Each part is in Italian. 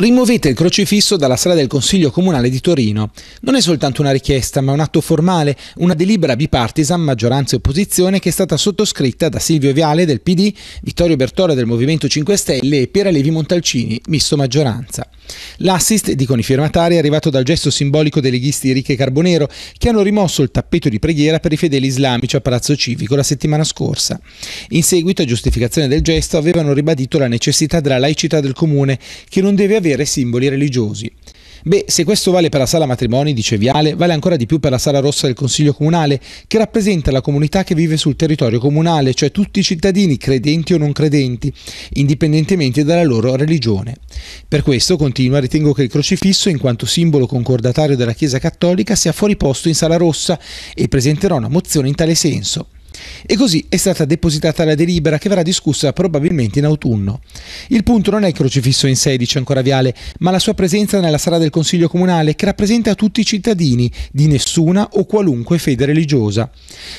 Rimuovete il crocifisso dalla sala del Consiglio Comunale di Torino. Non è soltanto una richiesta, ma un atto formale, una delibera bipartisan maggioranza e opposizione che è stata sottoscritta da Silvio Viale del PD, Vittorio Bertola del Movimento 5 Stelle e Piera Levi Montalcini, misto maggioranza. L'assist, dicono i firmatari, è arrivato dal gesto simbolico dei leghisti Ricche e Carbonero, che hanno rimosso il tappeto di preghiera per i fedeli islamici a Palazzo Civico la settimana scorsa. In seguito, a giustificazione del gesto, avevano ribadito la necessità della laicità del comune, che non deve avere vedere simboli religiosi. Beh, se questo vale per la sala matrimoni dice Viale, vale ancora di più per la sala rossa del Consiglio Comunale, che rappresenta la comunità che vive sul territorio comunale, cioè tutti i cittadini, credenti o non credenti, indipendentemente dalla loro religione. Per questo, continua, ritengo che il crocifisso, in quanto simbolo concordatario della Chiesa Cattolica, sia fuori posto in sala rossa e presenterò una mozione in tale senso. E così è stata depositata la delibera che verrà discussa probabilmente in autunno. Il punto non è il crocifisso in 16 ancora viale, ma la sua presenza nella sala del Consiglio Comunale che rappresenta tutti i cittadini, di nessuna o qualunque fede religiosa.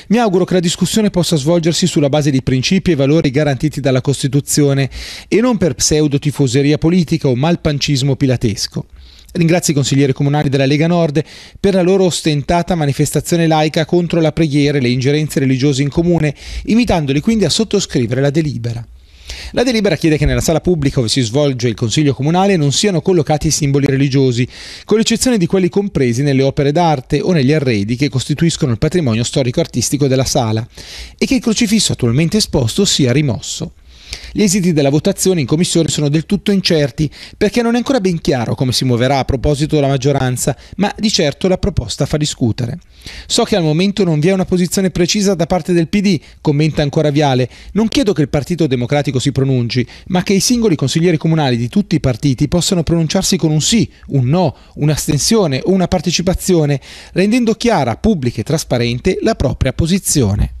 Mi auguro che la discussione possa svolgersi sulla base di principi e valori garantiti dalla Costituzione e non per pseudo tifoseria politica o malpancismo pilatesco. Ringrazio i consiglieri comunali della Lega Nord per la loro ostentata manifestazione laica contro la preghiera e le ingerenze religiose in comune, invitandoli quindi a sottoscrivere la delibera. La delibera chiede che nella sala pubblica dove si svolge il Consiglio Comunale non siano collocati simboli religiosi, con l'eccezione di quelli compresi nelle opere d'arte o negli arredi che costituiscono il patrimonio storico-artistico della sala, e che il crocifisso attualmente esposto sia rimosso. Gli esiti della votazione in commissione sono del tutto incerti perché non è ancora ben chiaro come si muoverà a proposito la maggioranza, ma di certo la proposta fa discutere. So che al momento non vi è una posizione precisa da parte del PD, commenta ancora Viale. Non chiedo che il Partito Democratico si pronunci, ma che i singoli consiglieri comunali di tutti i partiti possano pronunciarsi con un sì, un no, un'astensione o una partecipazione, rendendo chiara, pubblica e trasparente la propria posizione.